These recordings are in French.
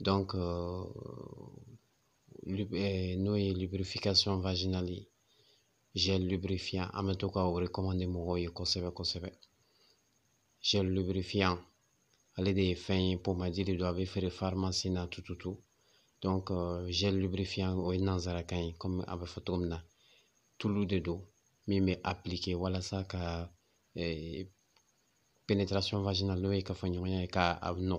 donc euh, eh, nous lubrification vaginale gel lubrifiant an vous to conserver. gel lubrifiant ale des fins, pour ma dire, doivent don a na tout tout, donc euh, gel lubrifiant o non nanzarakan comme komi na de eh, pénétration vaginale pas, k'a nous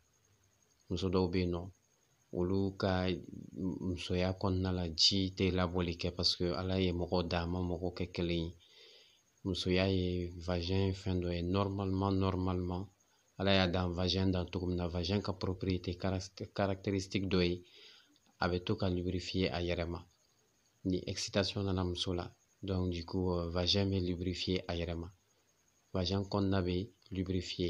muso dɔw bɛ yen nɔ olu ka musoya kɔnɔna la ji tɛ labɔli kɛ paseke ala ye mɔgɔ da ma mɔgɔ kɛ kelen ye musoya ye vagin fɛn ala y'a dan dan cogo min na ka dɔ ye a bɛ to ka lubrifier a yɛrɛ ma ni nana muso la euh, bɛ liberifiye a yɛrɛ ma qu'on avait lubrifié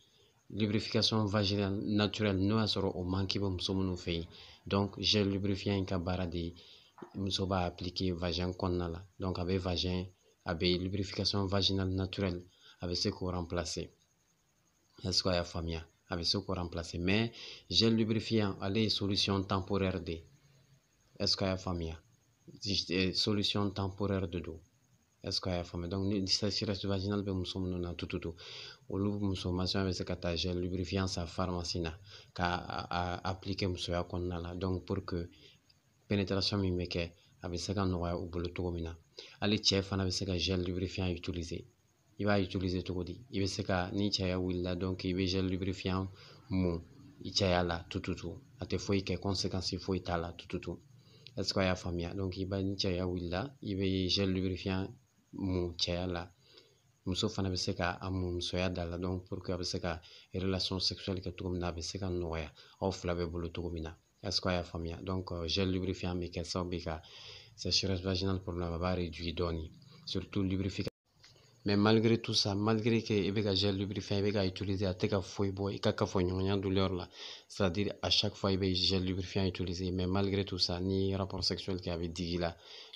lubrification vaginale naturelle nous avons au manque de nous fait donc gel lubrifiant un cabaret de nous va appliquer vagin qu'on là donc avec vagin avec lubrification vaginale naturelle avec ce qu'on remplace est-ce qu'il y a famille avec ce qu'on remplace mais je lubrifie allez solution temporaire de est-ce qu'il y a famille euh, solution temporaire de dos est-ce qu'il y a formé donc la sirèse vaginale peut ben, nous sommes dans tout tout tout ou nous sommes avec ce catagène lubrifiant sa pharmacie n'a qu'à appliquer nous soyons qu'on a là donc pour que pénétration mais mimique avec ce qu'on aura au boulot au mina à l'étief on avait ce gel lubrifiant utilisé il va utiliser tout dit il veut ce qu'à niche il a donc il veut gel lubrifiant mou il y là tout tout tout à tes fouilles que conséquences il faut être là tout tout tout est-ce qu'il y a formé donc il va niche à willa il veut gel lubrifiant mun cɛya la muso fana bɛ se ka a donc pour que a bɛ relation sexuelle kɛ cogo min na la bɛ se ka est ce y'a donc euh, gel lubrifiant mais qu'elle sababu ye ka sécheresse vaginale pour ne pas réduire dɔɔnin surtout lubrifiant mais malgré tout ça malgré que i bɛ ka gel lubrifiant i bɛ ka a tɛ ka foyi bɔ i ka douleur c'est à dire à chaque fois i gel lubrifiant utiliser mais malgré tout ça ni rapport sexuel qui a bɛ digi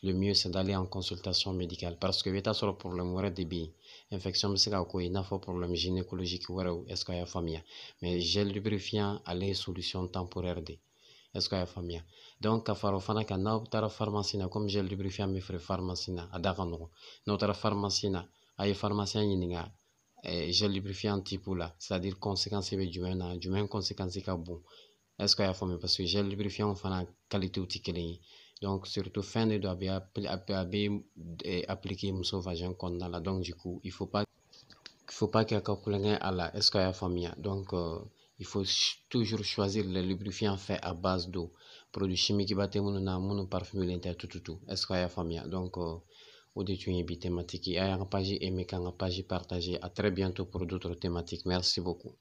le mieux c'est d'aller en consultation médicale parce que i bɛ taa sɔrɔ problème wɛrɛ de bɛ yen infection bɛ se ka k'o i n'a fɔ problème gynécologique wɛrɛw est ce que a y'a faamuya mais gel lubrifiant ale ye solution temporaire de est-ce y a y'a faamuya donc ka fara o fana kan n'aw taara pharmacie. na gel lubrifiant bɛ feere farimasi na a da ka nɔgɔn n'aw a ye farmasiya ɲininga gelibrifiant type là c'est-à-dire conséquence bɛ du même conséquence ka bon est-ce qu'il y a faamu parce que lubrifiant fana qualitéw tɛ kelen ye donc surtout fin de do a bɛ appliquer muso vagin là. donc du coup il faut pas il faut pas qu'a ka kulonkɛ la est-ce qu'il y a faamuya donc euh, il faut toujours choisir le lubrifiant fait à base d'eau Les produits chimiques qui non parfumé minnu tout tout tututu est-ce qu'il y a faamuya donc euh, ou des thématiques. Et à un page, et A la page partagé, À très bientôt pour d'autres thématiques. Merci beaucoup.